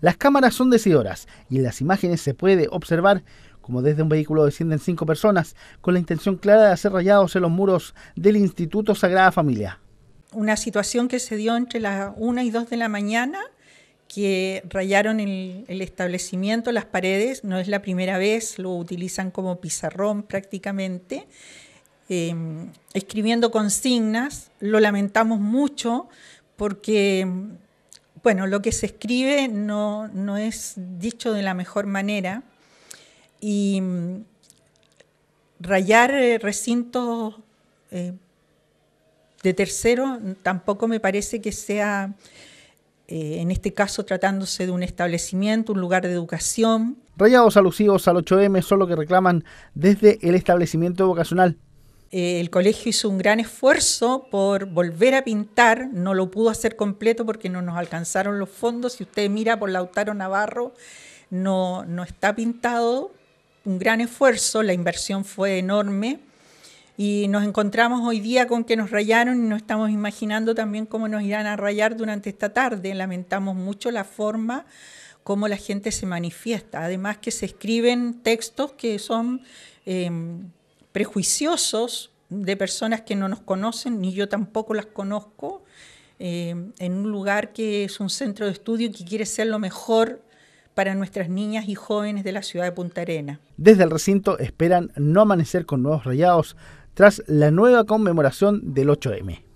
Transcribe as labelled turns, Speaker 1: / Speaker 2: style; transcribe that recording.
Speaker 1: Las cámaras son decidoras y en las imágenes se puede observar como desde un vehículo descienden cinco personas con la intención clara de hacer rayados en los muros del Instituto Sagrada Familia.
Speaker 2: Una situación que se dio entre las 1 y 2 de la mañana que rayaron el, establecimiento, las paredes, no es la primera vez, lo utilizan como pizarrón prácticamente, em, escribiendo consignas, lo lamentamos mucho porque bueno, lo que se escribe no, es dicho de la mejor manera y mm, rayar eh, recintos eh, de tercero tampoco me parece que sea, eh, en este caso tratándose de un establecimiento, un lugar de educación.
Speaker 1: Rayados alusivos al 8M son lo que
Speaker 2: reclaman desde el establecimiento vocacional eh, el colegio hizo un gran esfuerzo por volver a pintar, no lo pudo hacer completo porque no nos alcanzaron los fondos. Si usted mira por Lautaro Navarro, no, no está pintado. Un gran esfuerzo, la inversión fue enorme y nos encontramos hoy día con que nos rayaron y nos estamos imaginando también cómo nos irán a rayar durante esta tarde. Lamentamos mucho la forma como la gente se manifiesta, además que se escriben textos que son... Eh, prejuiciosos de personas que no nos conocen, ni yo tampoco las conozco, eh, en un lugar que es un centro de estudio y que quiere ser lo mejor para nuestras niñas y jóvenes de la ciudad de Punta Arena.
Speaker 1: Desde el recinto esperan no amanecer con nuevos rayados tras la nueva conmemoración del 8M.